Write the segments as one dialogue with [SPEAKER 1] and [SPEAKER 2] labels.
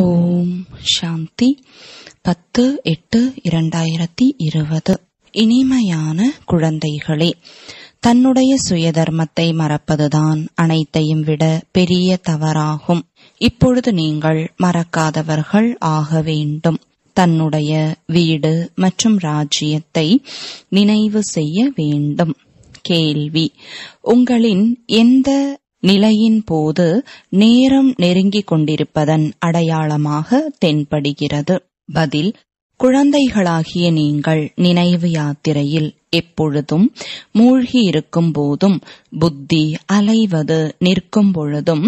[SPEAKER 1] ஓம் சாந்தி பத்து எட்டு இரண்டாயிரத்தி இருபது இனிமையான குழந்தைகளே தன்னுடைய சுயதர்மத்தை மறப்பதுதான் அனைத்தையும் விட பெரிய தவறாகும் இப்பொழுது நீங்கள் மறக்காதவர்கள் ஆக வேண்டும் தன்னுடைய வீடு மற்றும் ராஜ்யத்தை நினைவு செய்ய வேண்டும் கேள்வி உங்களின் எந்த நிலையின் போது நேரம் நெருங்கிக் கொண்டிருப்பதன் அடையாளமாக தென்படுகிறது பதில் குழந்தைகளாகிய நீங்கள் நினைவு யாத்திரையில் எப்பொழுதும் மூழ்கியிருக்கும் போதும் புத்தி அலைவது நிற்கும் பொழுதும்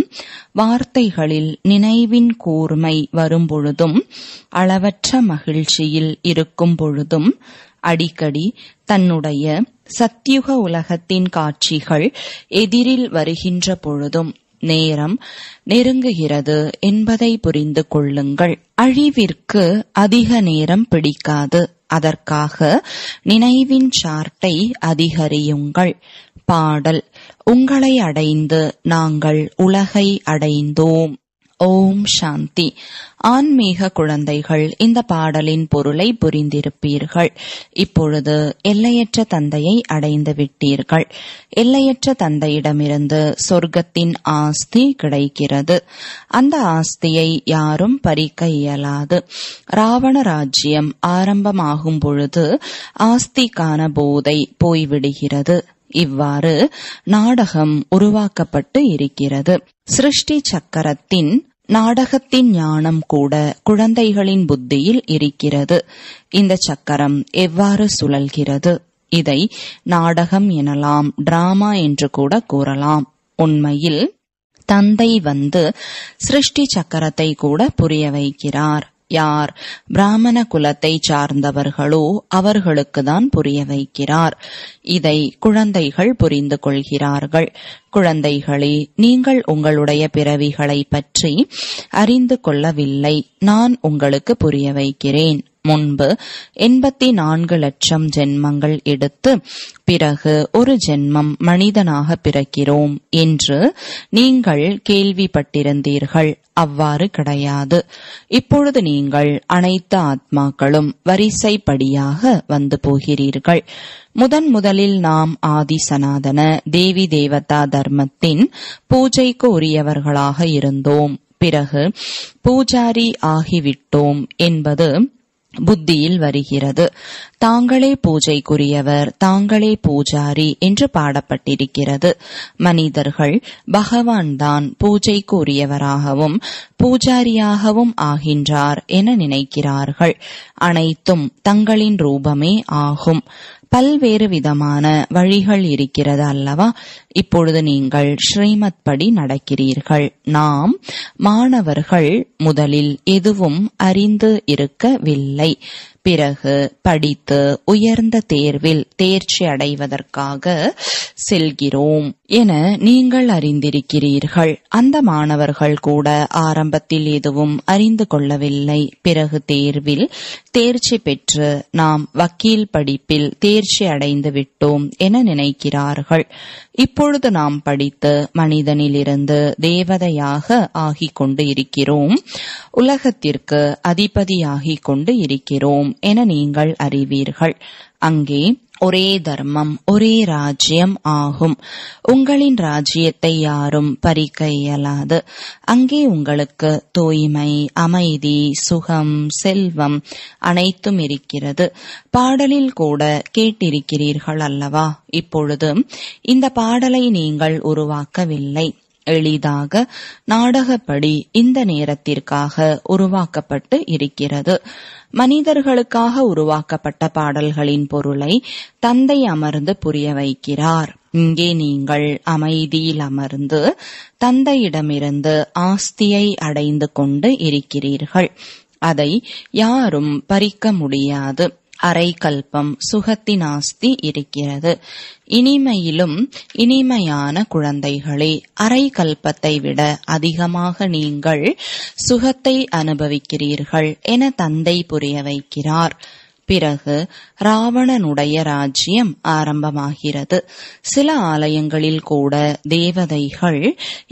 [SPEAKER 1] வார்த்தைகளில் நினைவின் கூர்மை வரும்பொழுதும் அளவற்ற மகிழ்ச்சியில் இருக்கும் பொழுதும் அடிக்கடி தன்னுடைய சத்தியுக உலகத்தின் காட்சிகள் எதிரில் வருகின்ற பொழுதும் நேரம் நெருங்குகிறது என்பதை புரிந்து கொள்ளுங்கள் அழிவிற்கு அதிக நேரம் பிடிக்காது அதற்காக நினைவின் சார்ட்டை அதிகரியுங்கள் பாடல் உங்களை அடைந்து நாங்கள் உலகை அடைந்தோம் ஓம் சாந்தி ஆன்மீக குழந்தைகள் இந்த பாடலின் பொருளை புரிந்திருப்பீர்கள் இப்பொழுது எல்லையற்ற தந்தையை அடைந்து விட்டீர்கள் எல்லையற்ற தந்தையிடமிருந்து சொர்க்கத்தின் ஆஸ்தி கிடைக்கிறது அந்த ஆஸ்தியை யாரும் பறிக்க இயலாது ராவண ராஜ்யம் ஆரம்பமாகும் பொழுது ஆஸ்திக்கான போதை போய்விடுகிறது இவ்வாறு நாடகம் உருவாக்கப்பட்டு இருக்கிறது சிருஷ்டி சக்கரத்தின் நாடகத்தின் ஞானம் கூட குழந்தைகளின் புத்தியில் இருக்கிறது இந்த சக்கரம் எவ்வாறு சுழல்கிறது இதை நாடகம் எனலாம் டிராமா என்று கூட கூறலாம் உண்மையில் தந்தை வந்து சிருஷ்டி சக்கரத்தை கூட புரிய வைக்கிறார் யார் பிராமண குலத்தைச் சார்ந்தவர்களோ அவர்களுக்குதான் புரிய வைக்கிறார் இதை குழந்தைகள் புரிந்து கொள்கிறார்கள் குழந்தைகளே நீங்கள் உங்களுடைய பிறவிகளை பற்றி அறிந்து கொள்ளவில்லை நான் உங்களுக்கு புரிய வைக்கிறேன் முன்பு எண்பத்தி நான்கு லட்சம் ஜென்மங்கள் எடுத்து பிறகு ஒரு ஜென்மம் மனிதனாக பிறக்கிறோம் என்று நீங்கள் கேள்விப்பட்டிருந்தீர்கள் அவ்வாறு கிடையாது இப்பொழுது நீங்கள் அனைத்து ஆத்மாக்களும் வரிசைப்படியாக வந்து போகிறீர்கள் முதன் முதலில் நாம் ஆதி சனாதன தேவி தேவதா தர்மத்தின் பூஜைக்கு உரியவர்களாக இருந்தோம் பிறகு பூஜாரி ஆகிவிட்டோம் என்பது புத்தியில் வருகிறது தாங்களே பூஜைக்குரியவர் தாங்களே பூஜாரி என்று பாடப்பட்டிருக்கிறது மனிதர்கள் பகவான்தான் பூஜைக்குரியவராகவும் பூஜாரியாகவும் ஆகின்றார் என நினைக்கிறார்கள் அனைத்தும் தங்களின் ரூபமே ஆகும் பல்வேறு விதமான வழிகள் இருக்கிறது அல்லவா இப்பொழுது நீங்கள் ஸ்ரீமத் படி நடக்கிறீர்கள் நாம் மாணவர்கள் முதலில் எதுவும் அறிந்து இருக்கவில்லை பிறகு படித்து உயர்ந்த தேர்வில் தேர்ச்சி அடைவதற்காக செல்கிறோம் என நீங்கள் அறிந்திருக்கிறீர்கள் அந்த மாணவர்கள் கூட ஆரம்பத்தில் எதுவும் அறிந்து கொள்ளவில்லை பிறகு தேர்வில் தேர்ச்சி பெற்று நாம் வக்கீல் படிப்பில் தேர்ச்சி அடைந்து விட்டோம் என நினைக்கிறார்கள் இப்பொழுது நாம் படித்து மனிதனிலிருந்து தேவதையாக ஆகிக் கொண்டு இருக்கிறோம் உலகத்திற்கு அதிபதியாகிக் கொண்டு இருக்கிறோம் என நீங்கள் அறிவீர்கள் அங்கே ஒரே தர்மம் ஒரே ராஜ்யம் ஆகும் உங்களின் ராஜ்யத்தை யாரும் பறிக்க இயலாது அங்கே உங்களுக்கு தூய்மை அமைதி சுகம் செல்வம் அனைத்தும் இருக்கிறது பாடலில் கூட கேட்டிருக்கிறீர்கள் அல்லவா இப்பொழுது இந்த பாடலை நீங்கள் உருவாக்கவில்லை எளிதாக நாடகப்படி இந்த நேரத்திற்காக உருவாக்கப்பட்டு இருக்கிறது மனிதர்களுக்காக உருவாக்கப்பட்ட பாடல்களின் பொருளை தந்தை அமர்ந்து புரிய வைக்கிறார் இங்கே நீங்கள் அமைதியில் அமர்ந்து தந்தையிடமிருந்து ஆஸ்தியை அடைந்து கொண்டு இருக்கிறீர்கள் அதை யாரும் பறிக்க முடியாது அரை கல்பம் சுகத்தின் ஆஸ்தி இருக்கிறது இனிமையிலும் இனிமையான குழந்தைகளே அரை கல்பத்தை விட அதிகமாக நீங்கள் சுகத்தை அனுபவிக்கிறீர்கள் என தந்தை புரிய வைக்கிறார் பிறகு ராவணனுடைய ராஜ்யம் ஆரம்பமாகிறது சில ஆலயங்களில் கூட தேவதைகள்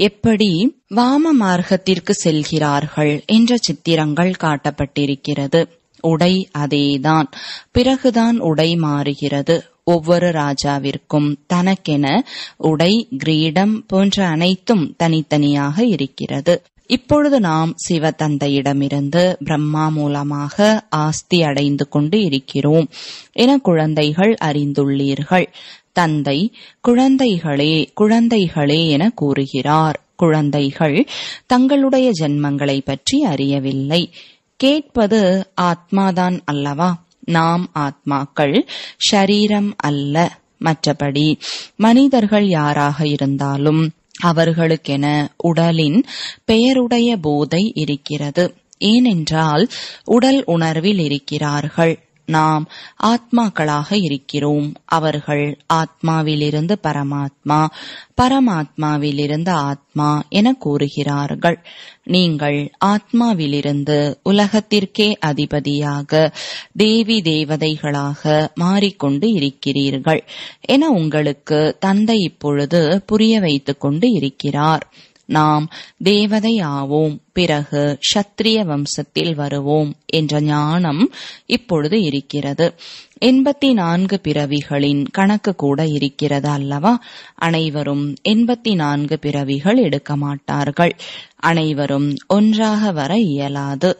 [SPEAKER 1] எப்படி வாம மார்க்கத்திற்கு செல்கிறார்கள் என்ற சித்திரங்கள் காட்டப்பட்டிருக்கிறது உடை அதேதான் பிறகுதான் உடை மாறுகிறது ஒவ்வொரு ராஜாவிற்கும் தனக்கென உடை கிரீடம் போன்ற அனைத்தும் தனித்தனியாக இருக்கிறது இப்பொழுது நாம் சிவத்தந்தையிடமிருந்து பிரம்மா மூலமாக ஆஸ்தி அடைந்து கொண்டு இருக்கிறோம் என குழந்தைகள் அறிந்துள்ளீர்கள் தந்தை குழந்தைகளே குழந்தைகளே என கூறுகிறார் குழந்தைகள் தங்களுடைய ஜென்மங்களை பற்றி அறியவில்லை கேட்பது ஆத்மாதான் அல்லவா நாம் ஆத்மாக்கள் ஷரீரம் அல்ல மற்றபடி மனிதர்கள் யாராக இருந்தாலும் அவர்களுக்கென உடலின் பெயருடைய போதை இருக்கிறது ஏனென்றால் உடல் உணர்வில் இருக்கிறார்கள் நாம் ஆத்மாக்களாக இருக்கிறோம் அவர்கள் ஆத்மாவிலிருந்து பரமாத்மா பரமாத்மாவிலிருந்து ஆத்மா என கூறுகிறார்கள் நீங்கள் ஆத்மாவிலிருந்து உலகத்திற்கே அதிபதியாக தேவி தேவதைகளாக மாறிக்கொண்டு இருக்கிறீர்கள் என உங்களுக்கு தந்தை இப்பொழுது புரிய வைத்துக் கொண்டு இருக்கிறார் நாம் தேவதை ஆவோம் பிறகு சத்திரிய வம்சத்தில் வருவோம் என்ற ஞானம் இப்பொழுது இருக்கிறது எண்பத்தி நான்கு பிறவிகளின் கணக்கு கூட இருக்கிறது அல்லவா அனைவரும் எண்பத்தி நான்கு பிறவிகள் எடுக்க மாட்டார்கள் அனைவரும் ஒன்றாக வர இயலாது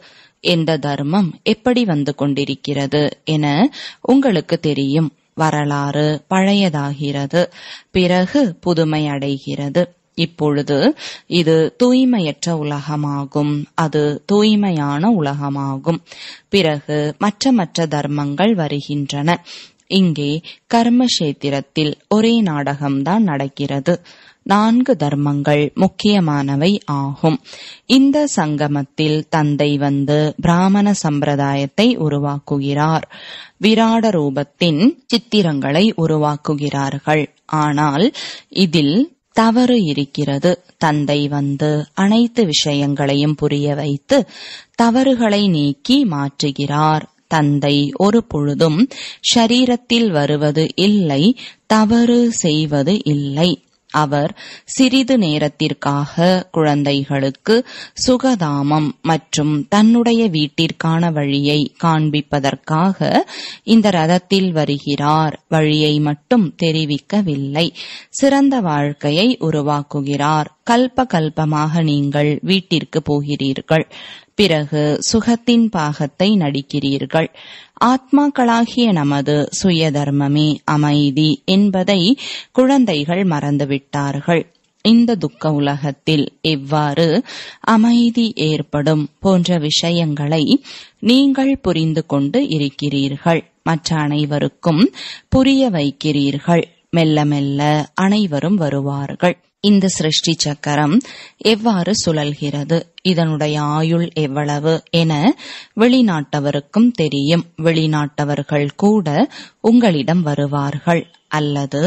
[SPEAKER 1] எந்த தர்மம் எப்படி வந்து கொண்டிருக்கிறது என உங்களுக்கு தெரியும் வரலாறு பழையதாகிறது பிறகு புதுமை அடைகிறது இப்பொழுது இது தூய்மையற்ற உலகமாகும் அது தூய்மையான உலகமாகும் பிறகு மற்ற மற்ற தர்மங்கள் வருகின்றன இங்கே கர்மஷேத்திரத்தில் ஒரே நாடகம்தான் நடக்கிறது நான்கு தர்மங்கள் முக்கியமானவை ஆகும் இந்த சங்கமத்தில் தந்தை வந்து பிராமண சம்பிரதாயத்தை உருவாக்குகிறார் விராட ரூபத்தின் சித்திரங்களை உருவாக்குகிறார்கள் ஆனால் இதில் தவறு இருக்கிறது தந்தை வந்து அனைத்து விஷயங்களையும் புரிய வைத்து தவறுகளை நீக்கி மாற்றுகிறார் தந்தை ஒரு பொழுதும் ஷரீரத்தில் வருவது இல்லை தவறு செய்வது இல்லை அவர் சிறிது நேரத்திற்காக குழந்தைகளுக்கு சுகதாமம் மற்றும் தன்னுடைய வீட்டிற்கான வழியை காண்பிப்பதற்காக இந்த ரதத்தில் வருகிறார் வழியை மட்டும் தெரிவிக்கவில்லை சிறந்த வாழ்க்கையை உருவாக்குகிறார் கல்ப கல்பமாக நீங்கள் வீட்டிற்கு போகிறீர்கள் பிறகு சுகத்தின் பாகத்தை நடிக்கிறீர்கள் ஆத்மாக்களாகிய நமது சுயதர்மமே அமைதி என்பதை குழந்தைகள் மறந்துவிட்டார்கள் இந்த துக்க உலகத்தில் எவ்வாறு அமைதி ஏற்படும் போன்ற விஷயங்களை நீங்கள் புரிந்து கொண்டு இருக்கிறீர்கள் மற்ற அனைவருக்கும் புரிய வைக்கிறீர்கள் மெல்ல மெல்ல அனைவரும் வருவார்கள் இந்த சிருஷ்டி சக்கரம் எவ்வாறு சுழல்கிறது இதனுடைய ஆயுள் எவ்வளவு என வெளிநாட்டவருக்கும் தெரியும் வெளிநாட்டவர்கள் கூட உங்களிடம் வருவார்கள் அல்லது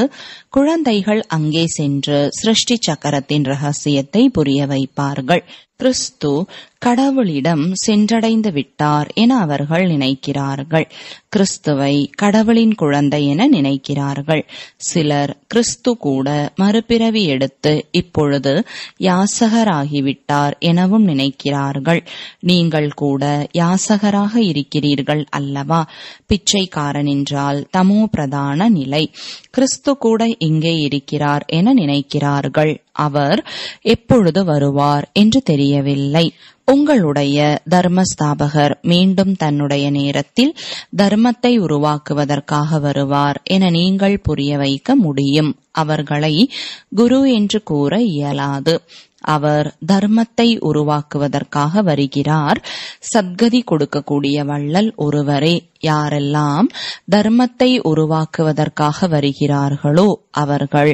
[SPEAKER 1] குழந்தைகள் அங்கே சென்று சிருஷ்டி சக்கரத்தின் ரகசியத்தை புரிய வைப்பார்கள் கிறிஸ்து கடவுளிடம் சென்றடைந்து விட்டார் என அவர்கள் நினைக்கிறார்கள் கிறிஸ்துவை கடவுளின் குழந்தை என நினைக்கிறார்கள் சிலர் கிறிஸ்து கூட மறுபிறவி எடுத்து இப்பொழுது யாசகராகிவிட்டார் எனவும் நினைக்கிறார்கள் நீங்கள் கூட யாசகராக இருக்கிறீர்கள் அல்லவா பிச்சைக்காரன் என்றால் தமோ பிரதான நிலை கிறிஸ்து கூட இங்கே இருக்கிறார் என நினைக்கிறார்கள் அவர் எப்பொழுது வருவார் என்று தெரியவில்லை உங்களுடைய தர்மஸ்தாபகர் மீண்டும் தன்னுடைய நேரத்தில் தர்மத்தை உருவாக்குவதற்காக வருவார் என நீங்கள் புரிய வைக்க முடியும் அவர்களை குரு என்று கூற இயலாது அவர் தர்மத்தை உருவாக்குவதற்காக வருகிறார் சத்கதி கொடுக்கக்கூடிய வள்ளல் ஒருவரே யாரெல்லாம் தர்மத்தை உருவாக்குவதற்காக வருகிறார்களோ அவர்கள்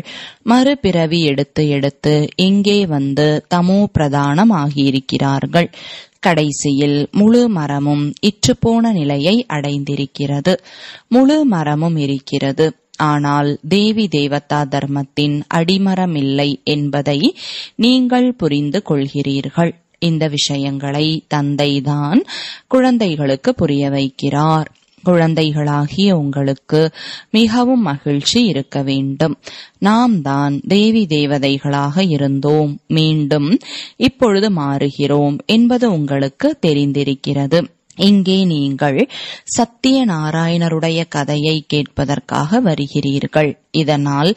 [SPEAKER 1] மறுபிறவி எடுத்து எடுத்து இங்கே வந்து தமோ பிரதானமாகியிருக்கிறார்கள் கடைசியில் முழு மரமும் இற்றுப்போன நிலையை அடைந்திருக்கிறது முழு மரமும் இருக்கிறது ஆனால் தேவி தேவதா தர்மத்தின் அடிமரமில்லை என்பதை நீங்கள் புரிந்து கொள்கிறீர்கள் இந்த விஷயங்களை தந்தைதான் குழந்தைகளுக்கு புரிய வைக்கிறார் குழந்தைகளாகிய உங்களுக்கு மிகவும் மகிழ்ச்சி இருக்க வேண்டும் நாம் தான் தேவி தேவதைகளாக இருந்தோம் மீண்டும் இப்பொழுது மாறுகிறோம் என்பது உங்களுக்கு தெரிந்திருக்கிறது இங்கே நீங்கள் சத்தியநாராயணருடைய கதையை கேட்பதற்காக வருகிறீர்கள் இதனால்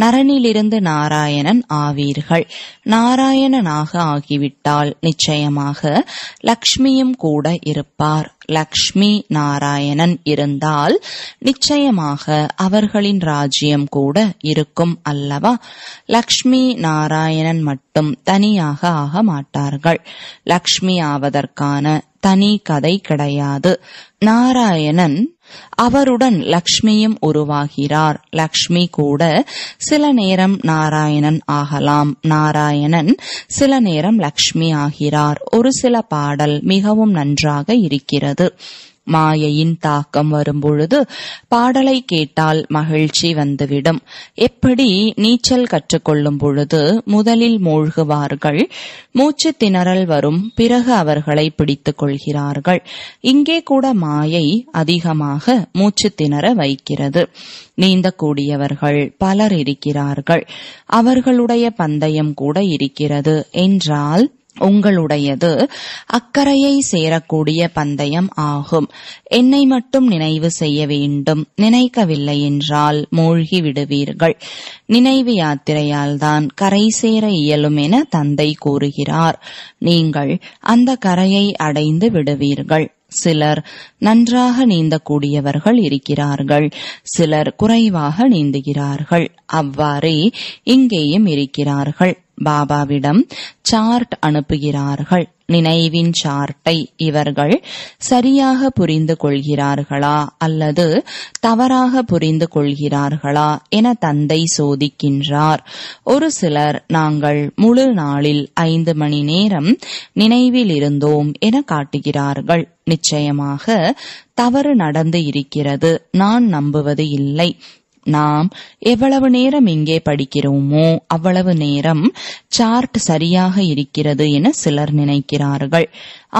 [SPEAKER 1] நரனிலிருந்து நாராயணன் ஆவீர்கள் நாராயணனாக ஆகிவிட்டால் நிச்சயமாக லக்ஷ்மியும் கூட இருப்பார் லக்ஷ்மி நாராயணன் இருந்தால் நிச்சயமாக அவர்களின் ராஜ்யம் கூட இருக்கும் அல்லவா லக்ஷ்மி நாராயணன் மட்டும் தனியாக ஆக மாட்டார்கள் லக்ஷ்மி ஆவதற்கான தனி கதை கிடையாது நாராயணன் அவருடன் லக்ஷ்மியும் உருவாகிறார் லக்ஷ்மி கூட சில நேரம் நாராயணன் ஆகலாம் நாராயணன் சில நேரம் லக்ஷ்மி ஆகிறார் ஒரு சில பாடல் மிகவும் நன்றாக இருக்கிறது மாயையின் தாக்கம் வரும்பொழுது பாடலை கேட்டால் மகிழ்ச்சி வந்துவிடும் எப்படி நீச்சல் கற்றுக்கொள்ளும் பொழுது முதலில் மூழ்குவார்கள் மூச்சு திணறல் வரும் பிறகு அவர்களை பிடித்துக் கொள்கிறார்கள் இங்கே கூட மாயை அதிகமாக மூச்சு திணற வைக்கிறது நீந்தக்கூடியவர்கள் பலர் இருக்கிறார்கள் அவர்களுடைய பந்தயம் கூட இருக்கிறது என்றால் உங்களுடையது அக்கறையை சேரக்கூடிய பந்தயம் ஆகும் என்னை மட்டும் நினைவு செய்ய வேண்டும் நினைக்கவில்லை என்றால் மூழ்கி விடுவீர்கள் நினைவு யாத்திரையால் தான் கரை சேர இயலும் என தந்தை கூறுகிறார் நீங்கள் அந்த கரையை அடைந்து விடுவீர்கள் சிலர் நன்றாக நீந்தக்கூடியவர்கள் இருக்கிறார்கள் சிலர் குறைவாக நீந்துகிறார்கள் அவ்வாறே இங்கேயும் இருக்கிறார்கள் பாபாவிடம் சார்ட் அனுப்புகிறார்கள் நினைவின் சார்ட்டை இவர்கள் சரியாக புரிந்து கொள்கிறார்களா அல்லது தவறாக புரிந்து கொள்கிறார்களா என தந்தை சோதிக்கின்றார் ஒரு சிலர் நாங்கள் முழு நாளில் ஐந்து மணி நேரம் நினைவில் இருந்தோம் என காட்டுகிறார்கள் நிச்சயமாக தவறு நடந்து இருக்கிறது நான் நம்புவது இல்லை நாம் எவ்வளவு நேரம் இங்கே படிக்கிறோமோ அவ்வளவு நேரம் சார்ட் சரியாக இருக்கிறது என சிலர் நினைக்கிறார்கள்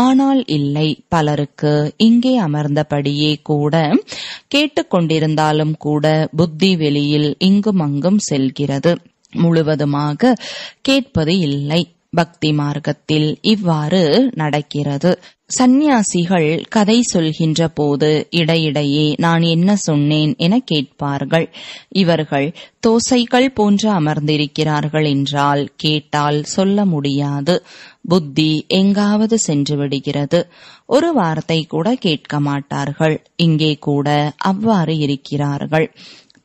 [SPEAKER 1] ஆனால் இல்லை பலருக்கு இங்கே அமர்ந்தபடியே கூட கேட்டுக்கொண்டிருந்தாலும் கூட புத்தி வெளியில் இங்கும் அங்கும் செல்கிறது முழுவதுமாக கேட்பது இல்லை பக்தி மார்க்கத்தில் இவ்வாறு நடக்கிறது சந்நியாசிகள் கதை சொல்கின்ற போது இடையிடையே நான் என்ன சொன்னேன் என கேட்பார்கள் இவர்கள் தோசைகள் போன்று அமர்ந்திருக்கிறார்கள் என்றால் கேட்டால் சொல்ல முடியாது புத்தி எங்காவது சென்று விடுகிறது ஒரு வார்த்தை கூட கேட்க மாட்டார்கள் இங்கே கூட அவ்வாறு இருக்கிறார்கள்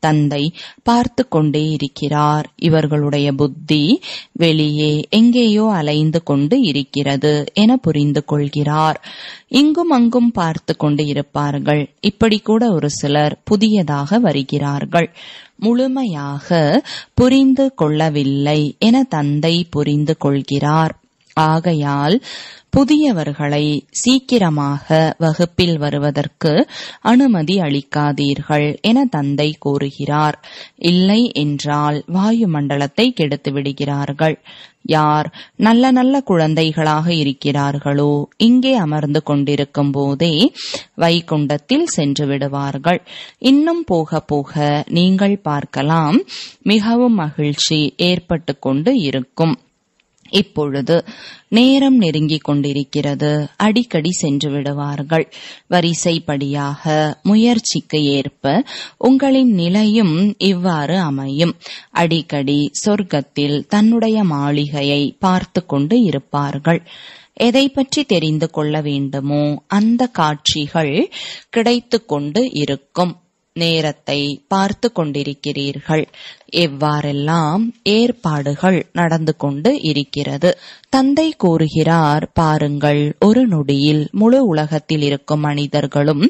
[SPEAKER 1] தந்தை பார்த்து கொண்டே இருக்கிறார் இவர்களுடைய புத்தி வெளியே எங்கேயோ அலைந்து கொண்டு இருக்கிறது என புரிந்து கொள்கிறார் இங்கும் அங்கும் பார்த்து கொண்டு இருப்பார்கள் இப்படி கூட ஒரு சிலர் புதியதாக வருகிறார்கள் முழுமையாக புரிந்து கொள்ளவில்லை என தந்தை புரிந்து கொள்கிறார் ஆகையால் புதியவர்களை சீக்கிரமாக வகுப்பில் வருவதற்கு அனுமதி அளிக்காதீர்கள் என தந்தை கூறுகிறார் இல்லை என்றால் வாயுமண்டலத்தை கெடுத்து விடுகிறார்கள் யார் நல்ல நல்ல குழந்தைகளாக இருக்கிறார்களோ இங்கே அமர்ந்து கொண்டிருக்கும் போதே வைகுண்டத்தில் சென்று விடுவார்கள் இன்னும் போக போக நீங்கள் பார்க்கலாம் மிகவும் மகிழ்ச்சி ஏற்பட்டு கொண்டு இருக்கும் இப்பொழுது நேரம் நெருங்கிக் கொண்டிருக்கிறது அடிக்கடி சென்று விடுவார்கள் வரிசைப்படியாக முயற்சிக்கு ஏற்ப உங்களின் நிலையும் இவ்வாறு அமையும் அடிக்கடி சொர்க்கத்தில் தன்னுடைய மாளிகையை பார்த்து கொண்டு இருப்பார்கள் எதை பற்றி தெரிந்து கொள்ள வேண்டுமோ அந்த காட்சிகள் கிடைத்து கொண்டு இருக்கும் நேரத்தை பார்த்து கொண்டிருக்கிறீர்கள் எவ்வாறெல்லாம் ஏற்பாடுகள் நடந்து கொண்டு இருக்கிறது தந்தை கூறுகிறார் பாருங்கள் ஒரு நொடியில் முழு உலகத்தில் இருக்கும் மனிதர்களும்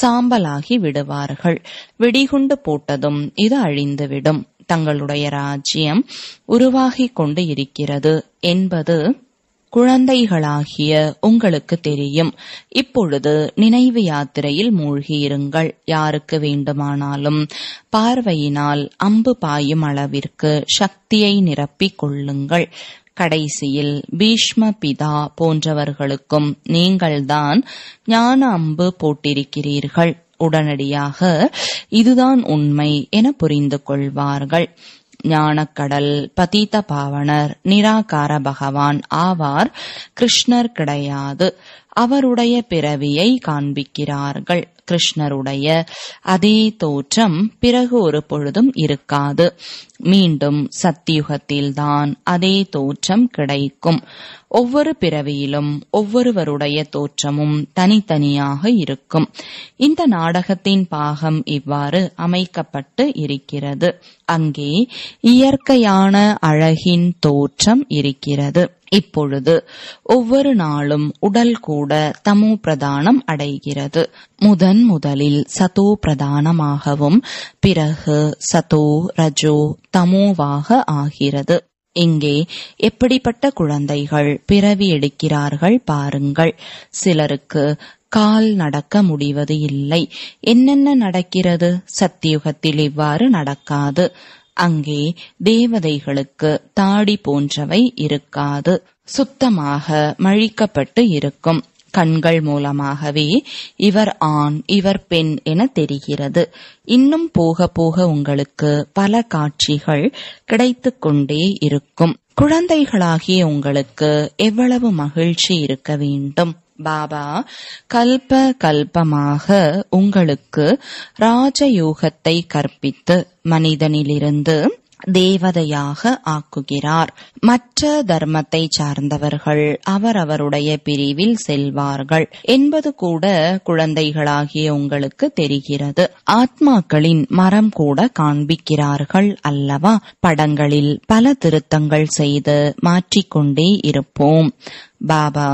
[SPEAKER 1] சாம்பலாகி விடுவார்கள் வெடிகுண்டு போட்டதும் இது அழிந்துவிடும் தங்களுடைய ராஜ்யம் உருவாகிக் கொண்டு இருக்கிறது என்பது குழந்தைகளாகிய உங்களுக்கு தெரியும் இப்பொழுது நினைவு யாத்திரையில் மூழ்கியிருங்கள் யாருக்கு வேண்டுமானாலும் பார்வையினால் அம்பு பாயும் அளவிற்கு சக்தியை நிரப்பிக் கொள்ளுங்கள் கடைசியில் பீஷ்ம பிதா போன்றவர்களுக்கும் நீங்கள்தான் ஞான அம்பு போட்டிருக்கிறீர்கள் உடனடியாக இதுதான் உண்மை என புரிந்து கொள்வார்கள் ஞானக்கடல் பதீத பாவனர் நிராகார பகவான் ஆவார் கிருஷ்ணர் கிடையாது அவருடைய பிறவியை காண்பிக்கிறார்கள் கிருஷ்ணருடைய அதே தோற்றம் பிறகு ஒரு பொழுதும் இருக்காது மீண்டும் சத்தியுகத்தில்தான் அதே தோற்றம் கிடைக்கும் ஒவ்வொரு பிறவியிலும் ஒவ்வொருவருடைய தோற்றமும் தனித்தனியாக இருக்கும் இந்த நாடகத்தின் பாகம் இவ்வாறு அமைக்கப்பட்டு இருக்கிறது அங்கே இயற்கையான அழகின் தோற்றம் இருக்கிறது இப்பொழுது ஒவ்வொரு நாளும் உடல் கூட தமோ பிரதானம் அடைகிறது முதன் முதலில் சதோ பிரதானமாகவும் பிறகு சதோ ரஜோ தமோவாக ஆகிறது இங்கே எப்படிப்பட்ட குழந்தைகள் பிறவி எடுக்கிறார்கள் பாருங்கள் சிலருக்கு கால் நடக்க முடிவது இல்லை என்னென்ன நடக்கிறது சத்தியுகத்தில் இவ்வாறு நடக்காது அங்கே தேவதைகளுக்கு தாடி போன்றவை இருக்காது சுத்தமாக மழிக்கப்பட்டு இருக்கும் கண்கள் மூலமாகவே இவர் ஆண் இவர் பெண் என தெரிகிறது இன்னும் போக போக உங்களுக்கு பல காட்சிகள் கிடைத்து கொண்டே இருக்கும் குழந்தைகளாகிய உங்களுக்கு எவ்வளவு மகிழ்ச்சி இருக்க வேண்டும் பாபா கல்ப கல்பமாக உங்களுக்கு ராஜயோகத்தை கற்பித்து மனிதனிலிருந்து தேவதையாக ஆக்குகிறார் மற்ற தர்மத்தை சார்ந்தவர்கள் அவரவருடைய பிரிவில் செல்வார்கள் என்பது கூட குழந்தைகளாகிய உங்களுக்கு தெரிகிறது ஆத்மாக்களின் மரம் கூட காண்பிக்கிறார்கள் அல்லவா படங்களில் பல திருத்தங்கள் செய்து மாற்றிக்கொண்டே இருப்போம் பாபா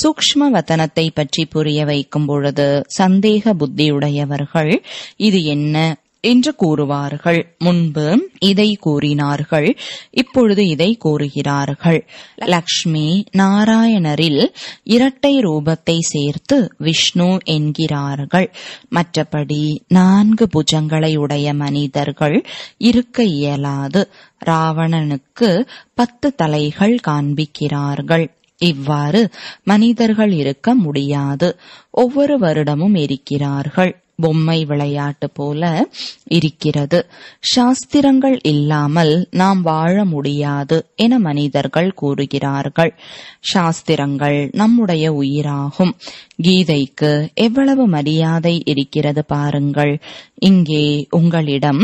[SPEAKER 1] சூக்ம வதனத்தை பற்றி புரிய வைக்கும் பொழுது சந்தேக புத்தியுடையவர்கள் இது என்ன என்று கூறுவார்கள் முன்பு இதை கூறினார்கள் இப்பொழுது இதை கூறுகிறார்கள் லக்ஷ்மி நாராயணரில் இரட்டை ரூபத்தை சேர்த்து விஷ்ணு என்கிறார்கள் மற்றபடி நான்கு புஜங்களை உடைய மனிதர்கள் இருக்க இயலாது ராவணனுக்கு பத்து தலைகள் காண்பிக்கிறார்கள் இவ்வாறு மனிதர்கள் இருக்க முடியாது ஒவ்வொரு வருடமும் இருக்கிறார்கள் பொம்மை விளையாட்டு போல இருக்கிறது சாஸ்திரங்கள் இல்லாமல் நாம் வாழ முடியாது என மனிதர்கள் கூறுகிறார்கள் சாஸ்திரங்கள் நம்முடைய உயிராகும் கீதைக்கு எவ்வளவு மரியாதை இருக்கிறது பாருங்கள் இங்கே உங்களிடம்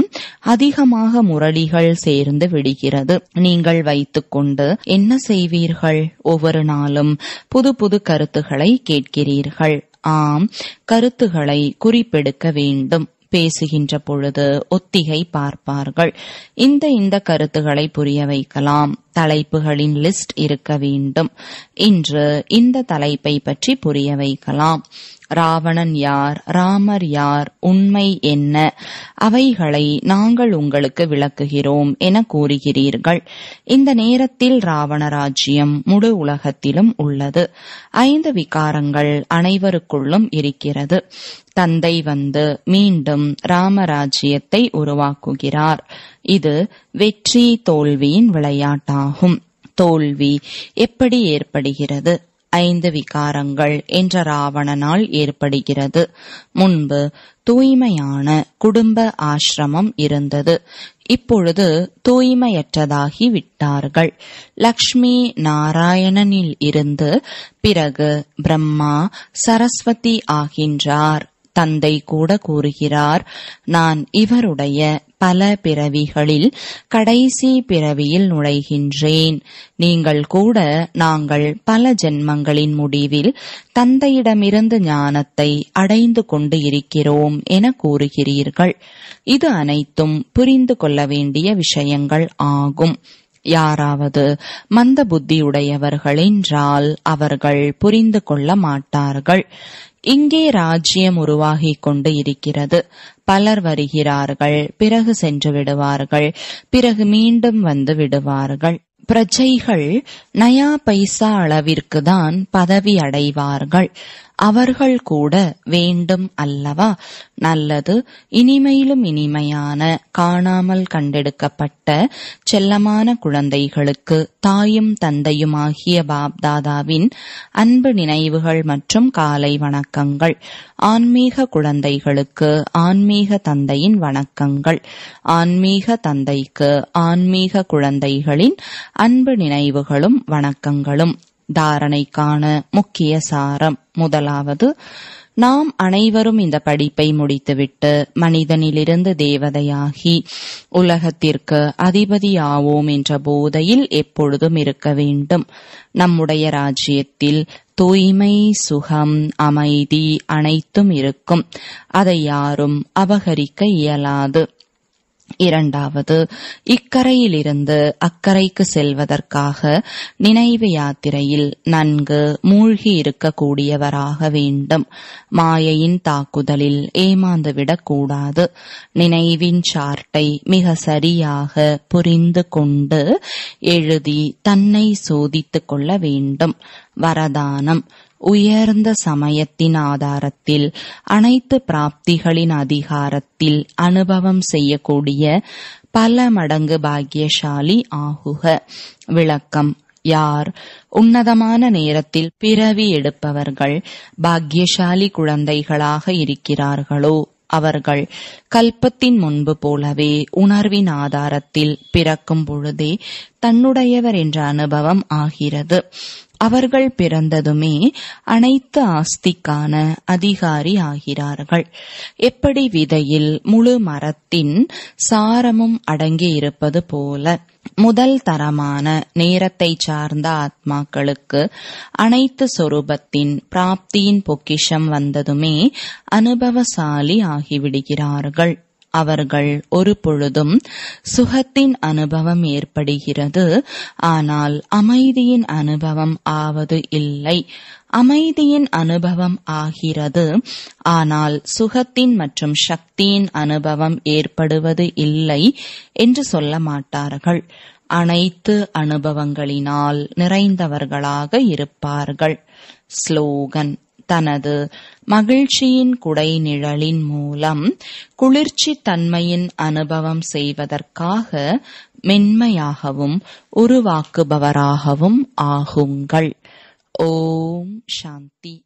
[SPEAKER 1] அதிகமாக முரளிகள் சேர்ந்து விடுகிறது நீங்கள் வைத்துக்கொண்டு என்ன செய்வீர்கள் ஒவ்வொரு நாளும் புது புது கருத்துக்களை கேட்கிறீர்கள் ஆம் கருத்துகளை குறிப்பெடுக்க வேண்டும் பேசுகின்ற பொழுது ஒத்திகை பார்ப்பார்கள் இந்த இந்த கருத்துகளை புரிய வைக்கலாம் தலைப்புகளின் லிஸ்ட் இருக்க வேண்டும் இன்று இந்த தலைப்பை பற்றி புரிய வைக்கலாம் ராவணன் யார் ராமர் யார் உண்மை என்ன அவைகளை நாங்கள் உங்களுக்கு விளக்குகிறோம் என கூறுகிறீர்கள் இந்த நேரத்தில் ராவண ராஜ்யம் முழு உலகத்திலும் உள்ளது ஐந்து விகாரங்கள் அனைவருக்குள்ளும் இருக்கிறது தந்தை வந்து மீண்டும் ராமராஜ்யத்தை உருவாக்குகிறார் இது வெற்றி தோல்வியின் விளையாட்டாகும் தோல்வி எப்படி ஏற்படுகிறது ஐந்து விகாரங்கள் என்ற ராவணனால் ஏற்படுகிறது முன்பு தூய்மையான குடும்ப ஆசிரமம் இருந்தது இப்பொழுது தூய்மையற்றதாகி விட்டார்கள் லக்ஷ்மி நாராயணனில் இருந்து பிறகு பிரம்மா சரஸ்வதி ஆகின்றார் தந்தை கூட கூறுகிறார் நான் இவருடைய பல பிறவிகளில் கடைசி பிறவியில் நுழைகின்றேன் நீங்கள் கூட நாங்கள் பல ஜென்மங்களின் முடிவில் தந்தையிடமிருந்து ஞானத்தை அடைந்து கொண்டு இருக்கிறோம் என கூறுகிறீர்கள் இது அனைத்தும் புரிந்து கொள்ள வேண்டிய விஷயங்கள் ஆகும் யாராவது மந்த புத்தியுடையவர்கள் என்றால் அவர்கள் புரிந்து கொள்ள மாட்டார்கள் இங்கே ராஜ்யம் உருவாகிக் கொண்டு இருக்கிறது பலர் வருகிறார்கள் பிறகு சென்று விடுவார்கள் பிறகு மீண்டும் வந்து விடுவார்கள் பிரஜைகள் நயா பைசா அளவிற்கு தான் பதவி அடைவார்கள் அவர்கள் கூட வேண்டும் அல்லவா நல்லது இனிமையிலும் இனிமையான காணாமல் கண்டெடுக்கப்பட்ட செல்லமான குழந்தைகளுக்கு தாயும் தந்தையும் ஆகிய பாப்தாதாவின் அன்பு நினைவுகள் மற்றும் காலை வணக்கங்கள் ஆன்மீக குழந்தைகளுக்கு ஆன்மீக தந்தையின் வணக்கங்கள் ஆன்மீக தந்தைக்கு ஆன்மீக குழந்தைகளின் அன்பு நினைவுகளும் வணக்கங்களும் தாரணைக்கான முக்கிய சாரம் முதலாவது நாம் அனைவரும் இந்த படிப்பை முடித்துவிட்டு மனிதனிலிருந்து தேவதையாகி உலகத்திற்கு அதிபதியாவோம் என்ற போதையில் எப்பொழுதும் இருக்க வேண்டும் நம்முடைய ராஜ்யத்தில் தூய்மை சுகம் அமைதி அனைத்தும் இருக்கும் அதை யாரும் அபகரிக்க இயலாது இரண்டாவது இக்கரையிலிருந்து அக்கரைக்கு செல்வதற்காக நினைவு யாத்திரையில் நன்கு மூழ்கி இருக்கக்கூடியவராக வேண்டும் மாயையின் தாக்குதலில் ஏமாந்துவிடக்கூடாது நினைவின் சார்ட்டை மிக சரியாக புரிந்து கொண்டு எழுதி தன்னை சோதித்துக் கொள்ள வேண்டும் வரதானம் உயர்ந்த சமயத்தின் ஆதாரத்தில் அனைத்து பிராப்திகளின் அதிகாரத்தில் அனுபவம் செய்யக்கூடிய பல மடங்கு பாக்கியசாலி ஆகுக விளக்கம் யார் உன்னதமான நேரத்தில் பிறவி எடுப்பவர்கள் பாக்கியசாலி குழந்தைகளாக இருக்கிறார்களோ அவர்கள் கல்பத்தின் முன்பு போலவே உணர்வின் ஆதாரத்தில் பிறக்கும் பொழுதே தன்னுடையவர் என்ற அனுபவம் ஆகிறது அவர்கள் பிறந்ததுமே அனைத்து ஆஸ்திக்கான அதிகாரி ஆகிறார்கள் எப்படி விதையில் முழு மரத்தின் சாரமும் அடங்கியிருப்பது போல முதல் தரமான நேரத்தை சார்ந்த ஆத்மாக்களுக்கு அனைத்து சொரூபத்தின் பிராப்தியின் பொக்கிஷம் வந்ததுமே அனுபவசாலி ஆகிவிடுகிறார்கள் அவர்கள் ஒரு பொழுதும் சுகத்தின் அனுபவம் ஏற்படுகிறது ஆனால் அமைதியின் அனுபவம் ஆவது இல்லை அமைதியின் அனுபவம் ஆகிறது ஆனால் சுகத்தின் மற்றும் சக்தியின் அனுபவம் ஏற்படுவது இல்லை என்று சொல்ல மாட்டார்கள் அனைத்து அனுபவங்களினால் நிறைந்தவர்களாக இருப்பார்கள் ஸ்லோகன் தனது மகிழ்ச்சியின் குடைநிழலின் மூலம் குளிர்ச்சி தன்மையின் அனுபவம் செய்வதற்காக மென்மையாகவும் உருவாக்குபவராகவும் ஆகுங்கள் ஓம் சாந்தி